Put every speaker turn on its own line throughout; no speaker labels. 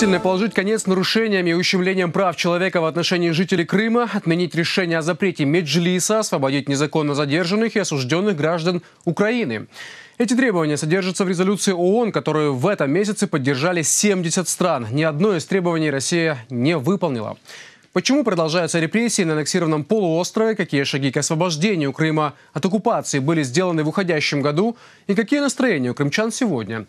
решительно положить конец нарушениям и ущемлениям прав человека в отношении жителей Крыма, отменить решение о запрете Меджлиса, освободить незаконно задержанных и осужденных граждан Украины. Эти требования содержатся в резолюции ООН, которую в этом месяце поддержали 70 стран. Ни одно из требований Россия не выполнила. Почему продолжаются репрессии на аннексированном полуострове, какие шаги к освобождению Крыма от оккупации были сделаны в уходящем году и какие настроения у крымчан сегодня?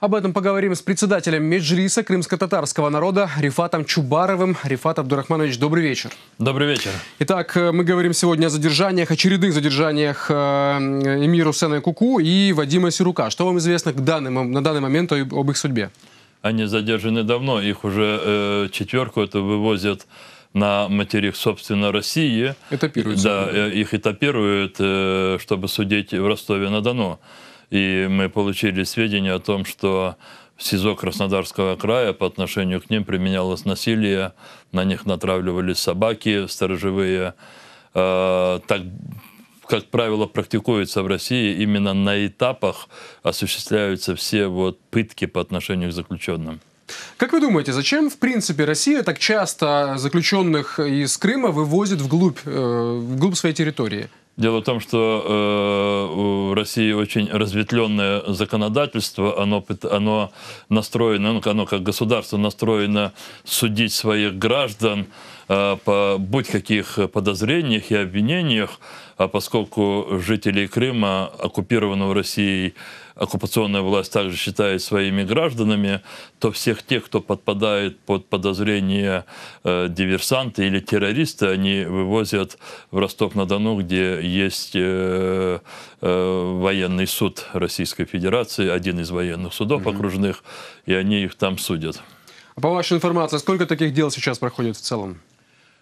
Об этом поговорим с председателем Меджлиса крымско-татарского народа Рифатом Чубаровым. Рифат Абдурахманович, добрый вечер. Добрый вечер. Итак, э, мы говорим сегодня о задержаниях, очередных задержаниях э, Эмира Усена Куку и Вадима Сирука. Что вам известно к данному, на данный момент об их судьбе?
Они задержаны давно, их уже э, четверку это вывозят на материк, собственно, России. Этапируют. Да, э, их этапируют, э, чтобы судить в Ростове-на-Дону. И мы получили сведения о том, что в СИЗО Краснодарского края по отношению к ним применялось насилие, на них натравливались собаки сторожевые. Э, так, как правило, практикуется в России именно на этапах осуществляются все вот пытки по отношению к заключенным.
Как вы думаете, зачем, в принципе, Россия так часто заключенных из Крыма вывозит вглубь, э, вглубь своей территории?
Дело в том, что э, у России очень разветвленное законодательство, оно, оно настроено, ну, оно как государство настроено судить своих граждан Э, по будь каких подозрениях и обвинениях, а поскольку жители Крыма, оккупированного Россией, оккупационная власть также считает своими гражданами, то всех тех, кто подпадает под подозрение э, диверсанты или террористы, они вывозят в Ростов-на-Дону, где есть э, э, военный суд Российской Федерации, один из военных судов mm окружных, и они их там судят.
А по вашей информации, сколько таких дел сейчас проходит в целом?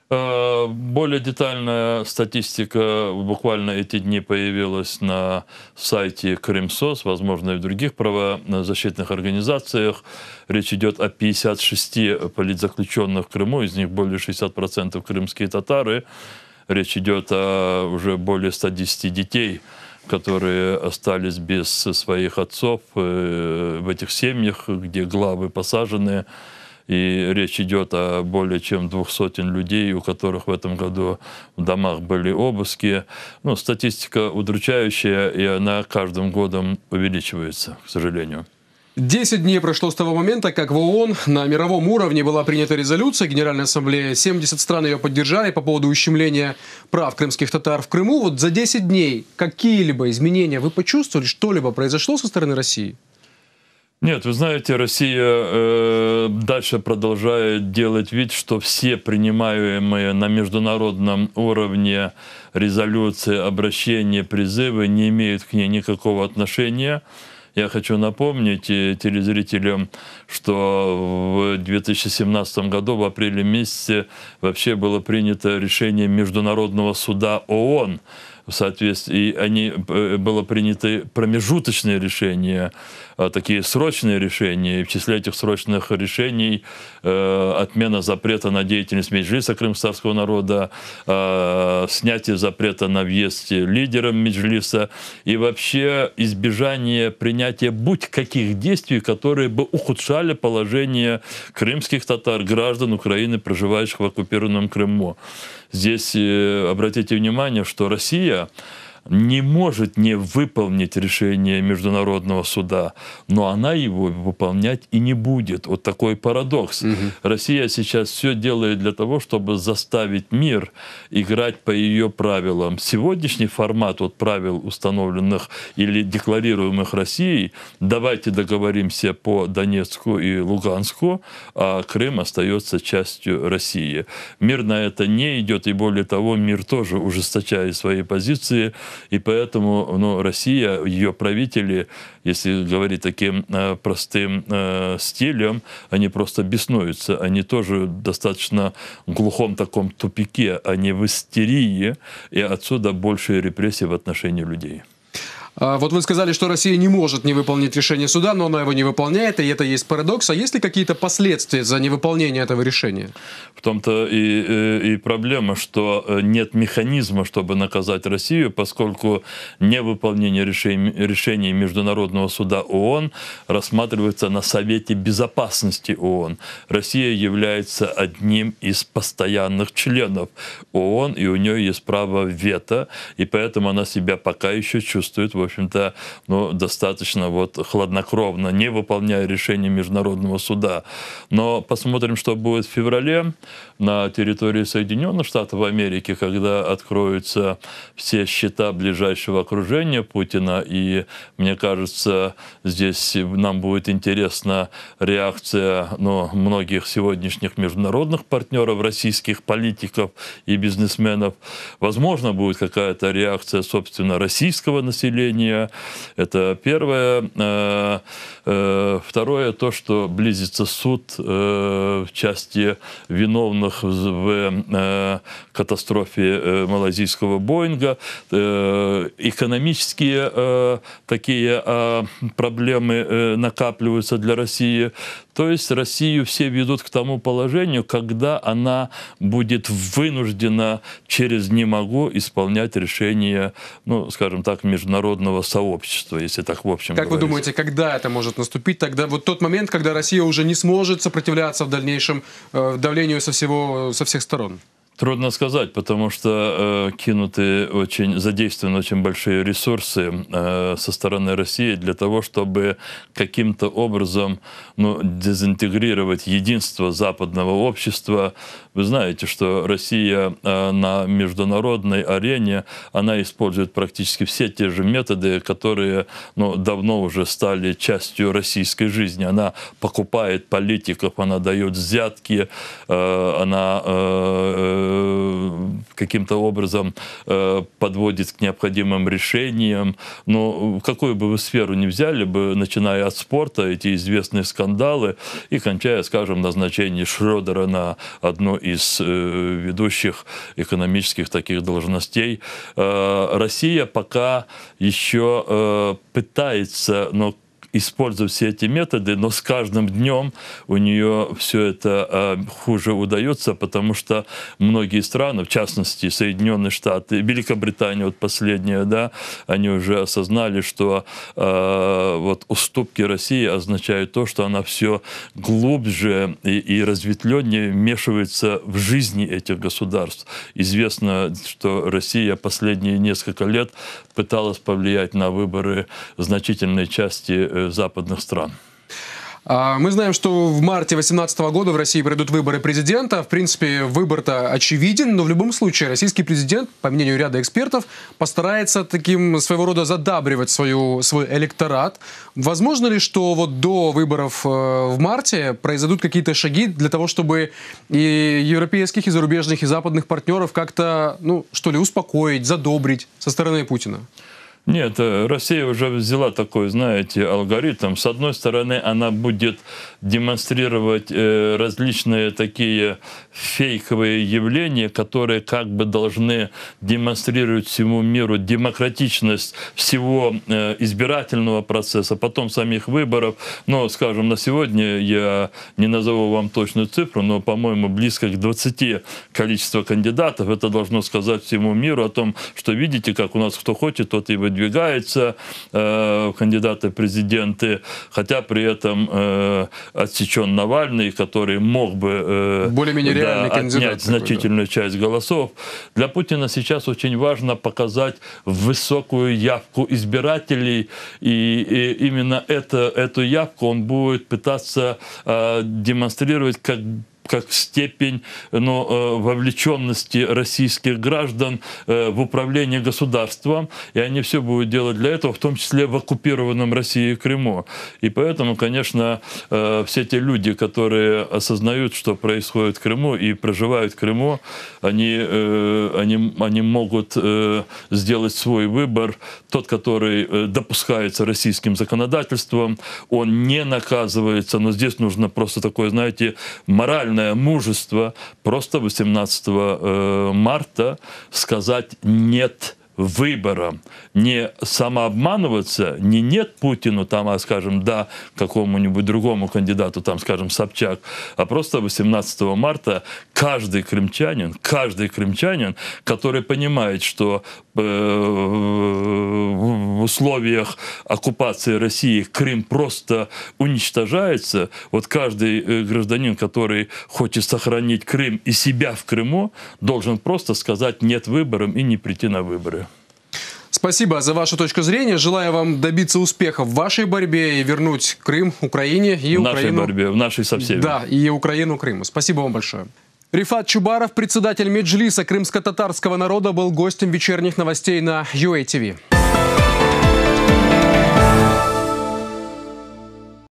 Э, более детальная статистика буквально эти дни появилась на сайте Кремсос, возможно, и в других правозащитных организациях. Речь идет о 56 политзаключенных в Крыму, из них более 60% крымские татары. Речь идет о уже более 110 детей, которые остались без своих отцов э, в этих семьях, где главы посаженные. И речь идет о более чем двух сотен людей, у которых в этом году в домах были обыски. Ну, статистика удручающая, и она каждым годом увеличивается, к сожалению.
Десять дней прошло с того момента, как в ООН на мировом уровне была принята резолюция Генеральной Ассамблеи. 70 стран ее поддержали по поводу ущемления прав крымских татар в Крыму. Вот за 10 дней какие-либо изменения вы почувствовали? Что-либо произошло со стороны России?
Нет, вы знаете, Россия э, дальше продолжает делать вид, что все принимаемые на международном уровне резолюции, обращения, призывы не имеют к ней никакого отношения. Я хочу напомнить телезрителям, что в 2017 году, в апреле месяце, вообще было принято решение Международного суда ООН в соответствии, и они, э, было принято промежуточное решение Э, такие срочные решения. И в числе этих срочных решений э, отмена запрета на деятельность Меджлиса крымстарского народа, э, снятие запрета на въезд лидерам Меджлиса и вообще избежание принятия будь каких действий, которые бы ухудшали положение крымских татар, граждан Украины, проживающих в оккупированном Крыму. Здесь э, обратите внимание, что Россия не может не выполнить решение Международного суда, но она его выполнять и не будет. Вот такой парадокс. Угу. Россия сейчас все делает для того, чтобы заставить мир играть по ее правилам. Сегодняшний формат вот правил, установленных или декларируемых Россией, давайте договоримся по Донецку и Луганску, а Крым остается частью России. Мир на это не идет, и более того, мир тоже ужесточает свои позиции. И поэтому ну, Россия, ее правители, если говорить таким э, простым э, стилем, они просто беснуются. Они тоже достаточно в глухом таком тупике, они а в истерии, и отсюда большие репрессии в отношении людей. А, вот вы сказали, что Россия не может не выполнить решение суда, но она его не выполняет, и это есть парадокс. А есть ли какие-то последствия за невыполнение этого решения? В том-то и, э, и проблема, что э, нет механизма, чтобы наказать Россию, поскольку невыполнение решений, решений Международного суда ООН рассматривается на Совете Безопасности ООН. Россия является одним из постоянных членов ООН, и у нее есть право вето, и поэтому она себя пока еще чувствует в общем-то, ну, достаточно вот хладнокровно, не выполняя решения Международного суда. Но посмотрим, что будет в феврале на территории Соединенных Штатов Америки, когда откроются все счета ближайшего окружения Путина. И, мне кажется, здесь нам будет интересна реакция ну, многих сегодняшних международных партнеров, российских политиков и бизнесменов. Возможно, будет какая-то реакция, собственно, российского населения, движения. Это первое. Э, э, второе, то, что близится суд э, в части виновных в катастрофе малазийского Боинга. Экономические такие а, проблемы накапливаются для России. То есть Россию все ведут к тому положению, когда она будет вынуждена через «не могу» исполнять решение, ну, скажем так, международных западного сообщества, если так в общем. Как говорить. вы
думаете, когда это может наступить? Тогда вот тот момент, когда Россия уже не сможет сопротивляться в дальнейшем э, давлению со всего, со всех сторон.
Трудно сказать, потому что э, кинуты очень, задействованы очень большие ресурсы э, со стороны России для того, чтобы каким-то образом ну, дезинтегрировать единство западного общества. Вы знаете, что Россия э, на международной арене, она использует практически все те же методы, которые ну, давно уже стали частью российской жизни. Она покупает политиков, она дает взятки, э, она... Э, э Э, каким-то образом э, подводит к необходимым решениям. Но какую бы вы сферу ни взяли, бы, начиная от спорта, эти известные скандалы и кончая, скажем, назначение Шрёдера на одну из э, ведущих экономических таких должностей, Россия пока еще пытается, но используя все эти методы, но с каждым днем у нее все это э, хуже удается, потому что многие страны, в частности Соединенные Штаты, Великобритания вот последняя, да, они уже осознали, что э, вот уступки России означают то, что она все глубже и, и разветвленнее вмешивается в жизни этих государств. Известно, что Россия последние несколько лет пыталась повлиять на выборы значительной части э, западных стран.
А, мы знаем, что в марте 2018 года в России пройдут выборы президента. В принципе, выбор-то очевиден, но в любом случае российский президент, по мнению ряда экспертов, постарается таким своего рода задабривать свою, свой электорат. Возможно ли, что вот до выборов э, в марте произойдут какие-то шаги для того, чтобы и европейских, и зарубежных, и западных партнеров как-то, ну, что ли, успокоить, задобрить со стороны Путина?
Нет, э, Россия уже взяла такой, знаете, алгоритм. С одной стороны, она будет демонстрировать э, различные такие фейковые явления, которые как бы должны демонстрировать всему миру демократичность всего э, избирательного процесса, потом самих выборов. Но, скажем, на сегодня я не назову вам точную цифру, но, по-моему, близко к 20 количество кандидатов. Это должно сказать всему миру о том, что видите, как у нас кто хочет, тот и выдает выдвигается э, кандидаты президенты, хотя при этом э, отсечен Навальный, который мог бы э, Более-менее да, отнять значительную часть голосов. Для Путина сейчас очень важно показать высокую явку избирателей, и, и именно это, эту явку он будет пытаться э, демонстрировать как как степень ну, э, вовлеченности российских граждан э, в управление государством, и они все будут делать для этого, в том числе в оккупированном России и Крыму. И поэтому, конечно, э, все те люди, которые осознают, что происходит в Крыму и проживают в Крыму, они, они, они могут сделать свой выбор, тот, который допускается российским законодательством, он не наказывается, но здесь нужно просто такое, знаете, моральное национальное мужество просто 18 э, марта сказать «нет» выбора Не самообманываться, не нет Путину, там, а, скажем, да какому-нибудь другому кандидату, там, скажем, Собчак, а просто 18 марта каждый крымчанин, каждый крымчанин, который понимает, что Э, в условиях оккупации России Крым просто уничтожается, вот каждый э, гражданин, который хочет сохранить Крым и себя в Крыму, должен просто сказать «нет выборам» и не прийти на выборы.
Спасибо за вашу точку зрения. Желаю вам добиться успеха в вашей борьбе и вернуть Крым Украине и в Украину. В нашей борьбе, в нашей совсем. Да, и Украину Крыму. Спасибо вам большое. Рифат Чубаров, председатель Меджлиса крымско-татарского народа, был гостем вечерних новостей на UATV.